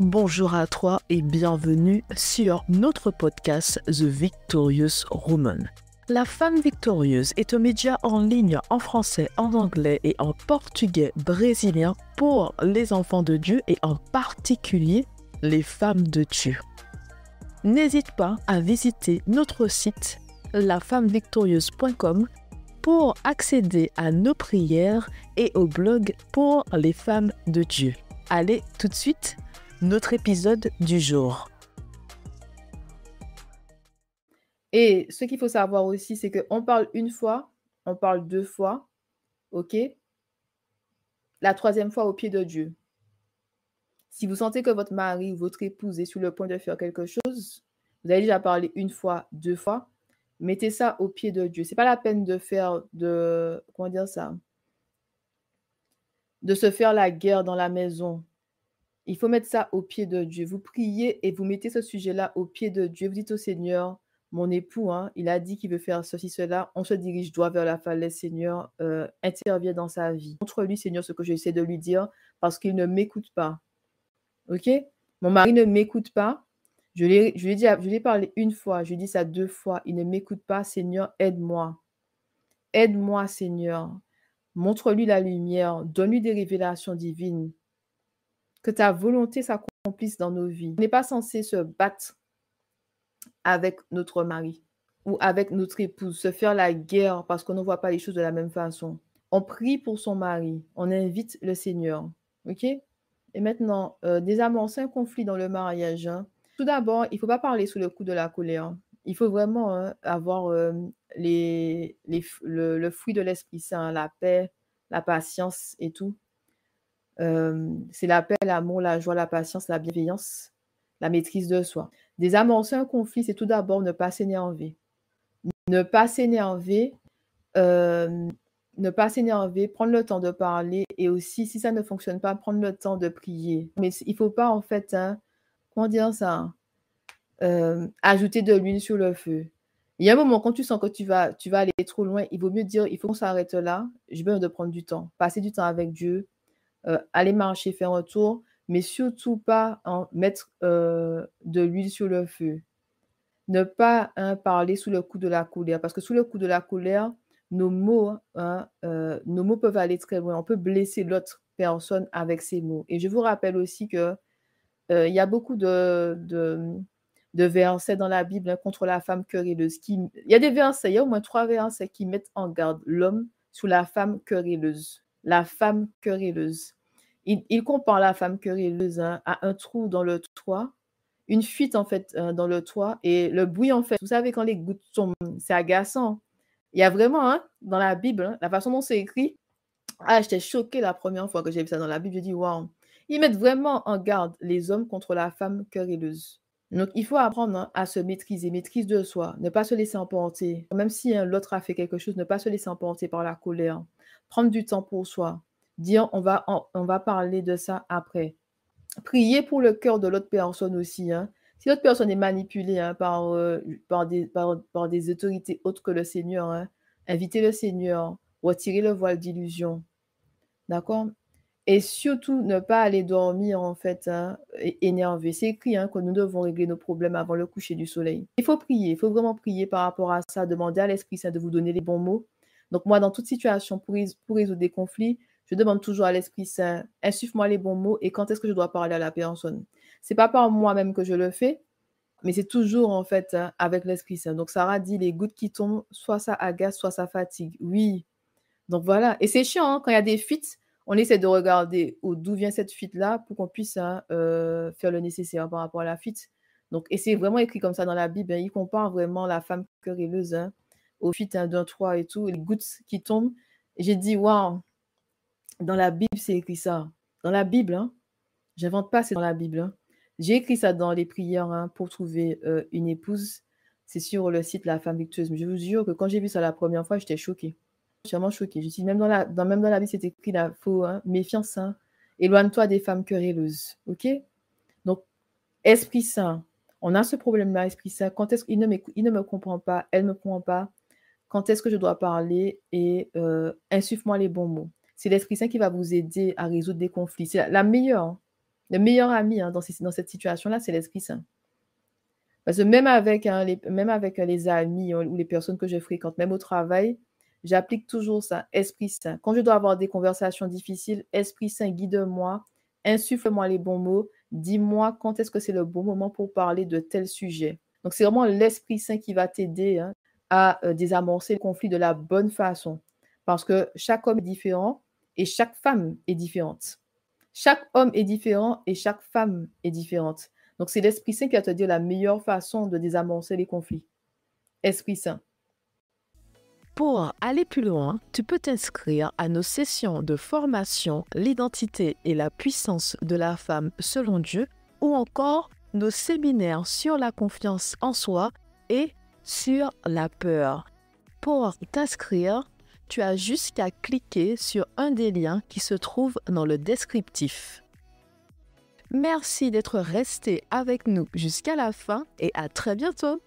Bonjour à toi et bienvenue sur notre podcast The Victorious Woman. La femme victorieuse est un média en ligne en français, en anglais et en portugais brésilien pour les enfants de Dieu et en particulier les femmes de Dieu. N'hésite pas à visiter notre site lafemmevictorieuse.com pour accéder à nos prières et au blog pour les femmes de Dieu. Allez tout de suite notre épisode du jour. Et ce qu'il faut savoir aussi, c'est qu'on parle une fois, on parle deux fois, ok La troisième fois au pied de Dieu. Si vous sentez que votre mari ou votre épouse est sur le point de faire quelque chose, vous avez déjà parlé une fois, deux fois, mettez ça au pied de Dieu. C'est pas la peine de faire de comment dire ça, de se faire la guerre dans la maison. Il faut mettre ça au pied de Dieu. Vous priez et vous mettez ce sujet-là au pied de Dieu. Vous dites au Seigneur, mon époux, hein, il a dit qu'il veut faire ceci, cela. On se dirige droit vers la falaise, Seigneur. Euh, intervient dans sa vie. montre lui, Seigneur, ce que j'essaie de lui dire, parce qu'il ne m'écoute pas. OK Mon mari ne m'écoute pas. Je lui ai parlé une fois, je lui ai dit ça deux fois. Il ne m'écoute pas. Seigneur, aide-moi. Aide-moi, Seigneur. Montre-lui la lumière. Donne-lui des révélations divines que ta volonté s'accomplisse dans nos vies. On n'est pas censé se battre avec notre mari ou avec notre épouse, se faire la guerre parce qu'on ne voit pas les choses de la même façon. On prie pour son mari, on invite le Seigneur. OK Et maintenant, euh, désamorcer un conflit dans le mariage. Hein. Tout d'abord, il ne faut pas parler sous le coup de la colère. Il faut vraiment hein, avoir euh, le, le, fruit de l'Esprit Saint, la paix, la patience et tout c'est l'appel paix, l'amour, la joie, la patience, la bienveillance, la maîtrise de soi. Désamorcer un conflit, c'est tout d'abord ne pas s'énerver. Ne pas s'énerver, ne pas s'énerver, prendre le temps de parler et aussi, si ça ne fonctionne pas, prendre le temps de prier. Mais il ne faut pas, en fait, hein, comment dire ça, ajouter de l'huile sur le feu. Il y a un moment, quand tu sens que tu vas, tu vas aller trop loin, il vaut mieux dire, il faut qu'on s'arrête là, j'ai besoin de prendre du temps, passer du temps avec Dieu, euh, aller marcher, faire un tour, mais surtout pas en mettre euh, de l'huile sur le feu. Ne pas hein, parler sous le coup de la colère, parce que sous le coup de la colère, nos mots, hein, euh, nos mots peuvent aller très loin. On peut blesser l'autre personne avec ses mots. Et je vous rappelle aussi que il y a beaucoup de, de, versets dans la Bible contre la femme querelleuse. Il y a des versets, il y a au moins trois versets qui mettent en garde l'homme sous la femme querelleuse la femme querelleuse. Il, compare la femme querelleuse hein, à un trou dans le toit, une fuite en fait euh, dans le toit et le bruit en fait. Vous savez, quand les gouttes tombent, c'est agaçant. Il y a vraiment hein, dans la Bible, hein, la façon dont c'est écrit. Ah, j'étais choquée la première fois que j'ai vu ça dans la Bible. Je dit wow ils mettent vraiment en garde les hommes contre la femme querelleuse. Donc, il faut apprendre à se maîtriser, maîtrise de soi, ne pas se laisser emporter. Même si l'autre a fait quelque chose, ne pas se laisser emporter par la colère, prendre du temps pour soi, dire on va, on, va parler de ça après. Prier pour le cœur de l'autre personne aussi. Hein. Si l'autre personne est manipulée hein, par, euh, par, des, par, des autorités autres que le Seigneur, hein, invitez le Seigneur, retirez le voile d'illusion. D'accord Et surtout, ne pas aller dormir en fait énervé. C'est écrit que nous devons régler nos problèmes avant le coucher du soleil. Il faut prier, il faut vraiment prier par rapport à ça, demander à l'Esprit Saint de vous donner les bons mots donc moi, dans toute situation pour, résoudre des conflits, je demande toujours à l'Esprit Saint, insuffle-moi les bons mots et quand est-ce que je dois parler à la personne. C'est pas par moi-même que je le fais, mais c'est toujours en fait hein, avec l'Esprit Saint. Donc Sarah dit les gouttes qui tombent, soit ça agace, soit ça fatigue. Oui. Donc voilà. Et c'est chiant hein, quand il y a des fuites. On essaie de regarder d'où vient cette fuite-là pour qu'on puisse hein, euh, faire le nécessaire par rapport à la fuite. Donc, et c'est vraiment écrit comme ça dans la Bible. il compare vraiment la femme querelleuse au fit 1, 2, 3 et tout, les gouttes qui tombent. J'ai dit, waouh, dans la Bible, c'est écrit ça. Dans la Bible, hein. J'invente pas, c'est dans la Bible. Hein. J'ai écrit ça dans les prières hein, pour trouver euh, une épouse. C'est sur le site La femme victueuse. Mais je vous jure que quand j'ai vu ça la première fois, j'étais choquée. vraiment choquée. Je suis dit, même dans la, même dans la Bible, c'est écrit la faux, hein, méfiance, hein. éloigne-toi des femmes querelleuses. OK Donc, Esprit Saint, on a ce problème-là, Esprit Saint. Quand est-ce qu'il ne, ne, me comprend pas, elle ne me comprend pas, quand est-ce que je dois parler et euh, insuffle-moi les bons mots. C'est l'Esprit Saint qui va vous aider à résoudre des conflits. C'est la, meilleure, hein. le meilleur ami hein, dans, cette situation-là, c'est l'Esprit Saint. Parce que même avec, hein, les, même avec euh, les amis ou les personnes que je fréquente, même au travail, j'applique toujours ça, Esprit Saint. Quand je dois avoir des conversations difficiles, Esprit Saint, guide-moi, insuffle-moi les bons mots, dis-moi quand est-ce que c'est le bon moment pour parler de tel sujet. Donc c'est vraiment l'Esprit Saint qui va t'aider, à euh, désamorcer le conflit de la bonne façon. Parce que chaque homme est différent et chaque femme est différente. Chaque homme est différent et chaque femme est différente. Donc c'est l'Esprit Saint qui a te dire la meilleure façon de désamorcer les conflits. Esprit Saint. Pour aller plus loin, tu peux t'inscrire à nos sessions de formation L'identité et la puissance de la femme selon Dieu ou encore nos séminaires sur la confiance en soi et sur la peur. Pour t'inscrire, tu as jusqu'à cliquer sur un des liens qui se trouve dans le descriptif. Merci d'être resté avec nous jusqu'à la fin et à très bientôt